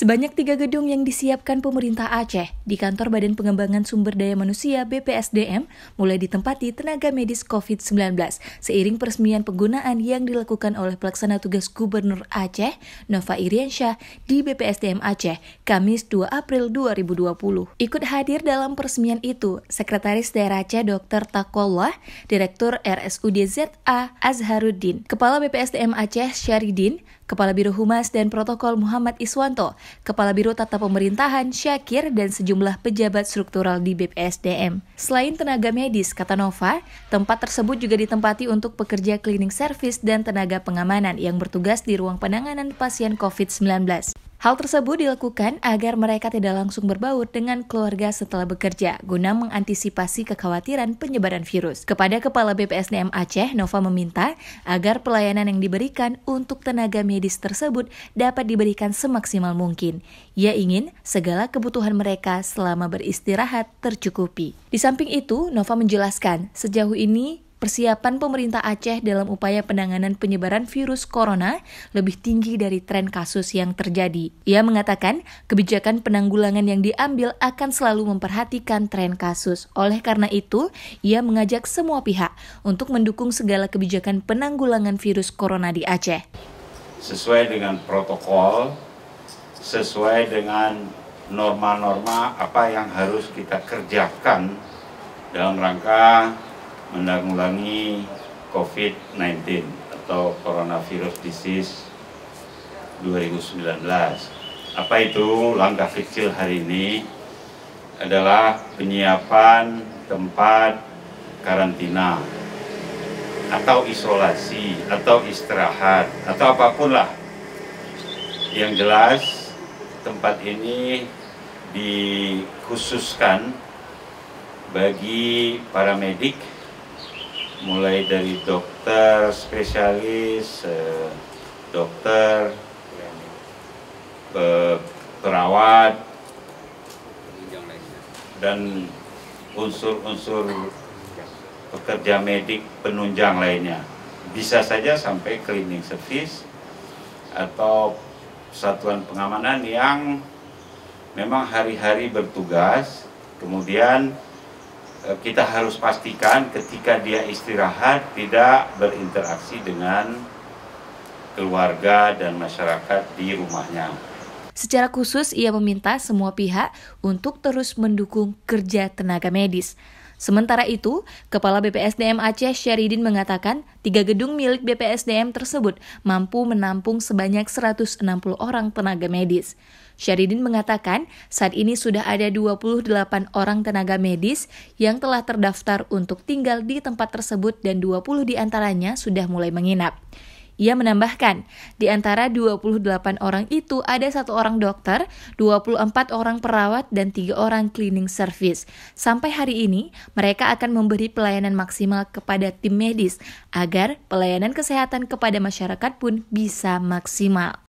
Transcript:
Sebanyak tiga gedung yang disiapkan pemerintah Aceh di kantor Badan Pengembangan Sumber Daya Manusia BPSDM mulai ditempati tenaga medis COVID-19 seiring peresmian penggunaan yang dilakukan oleh pelaksana tugas Gubernur Aceh, Nova Iriansyah, di BPSDM Aceh, Kamis 2 April 2020. Ikut hadir dalam peresmian itu, Sekretaris Daerah Aceh Dr. Takolah, Direktur RSUD ZA Azharuddin, Kepala BPSDM Aceh Syaridin, Kepala Biro Humas dan Protokol Muhammad Iswanto, Kepala Biro Tata Pemerintahan Syakir, dan sejumlah pejabat struktural di BPSDM. Selain tenaga medis, kata Nova, tempat tersebut juga ditempati untuk pekerja cleaning service dan tenaga pengamanan yang bertugas di ruang penanganan pasien COVID-19. Hal tersebut dilakukan agar mereka tidak langsung berbaur dengan keluarga setelah bekerja, guna mengantisipasi kekhawatiran penyebaran virus. Kepada Kepala BPSDM Aceh, Nova meminta agar pelayanan yang diberikan untuk tenaga medis tersebut dapat diberikan semaksimal mungkin. Ia ingin segala kebutuhan mereka selama beristirahat tercukupi. Di samping itu, Nova menjelaskan sejauh ini persiapan pemerintah Aceh dalam upaya penanganan penyebaran virus corona lebih tinggi dari tren kasus yang terjadi. Ia mengatakan, kebijakan penanggulangan yang diambil akan selalu memperhatikan tren kasus. Oleh karena itu, ia mengajak semua pihak untuk mendukung segala kebijakan penanggulangan virus corona di Aceh. Sesuai dengan protokol, sesuai dengan norma-norma apa yang harus kita kerjakan dalam rangka menanggulangi COVID-19 atau Coronavirus Disease 2019. Apa itu langkah kecil hari ini? Adalah penyiapan tempat karantina atau isolasi atau istirahat atau apapun lah yang jelas tempat ini dikhususkan bagi para medik mulai dari dokter spesialis eh, dokter eh, perawat dan unsur-unsur pekerja medik penunjang lainnya bisa saja sampai cleaning service atau satuan pengamanan yang memang hari-hari bertugas kemudian Eh, kita harus pastikan ketika dia istirahat tidak berinteraksi dengan keluarga dan masyarakat di rumahnya. Secara khusus, ia meminta semua pihak untuk terus mendukung kerja tenaga medis. Sementara itu, Kepala BPSDM Aceh Syaridin mengatakan tiga gedung milik BPSDM tersebut mampu menampung sebanyak 160 orang tenaga medis. Syaridin mengatakan saat ini sudah ada 28 orang tenaga medis yang telah terdaftar untuk tinggal di tempat tersebut dan 20 diantaranya sudah mulai menginap. Ia menambahkan, di antara 28 orang itu ada satu orang dokter, 24 orang perawat, dan tiga orang cleaning service. Sampai hari ini, mereka akan memberi pelayanan maksimal kepada tim medis agar pelayanan kesehatan kepada masyarakat pun bisa maksimal.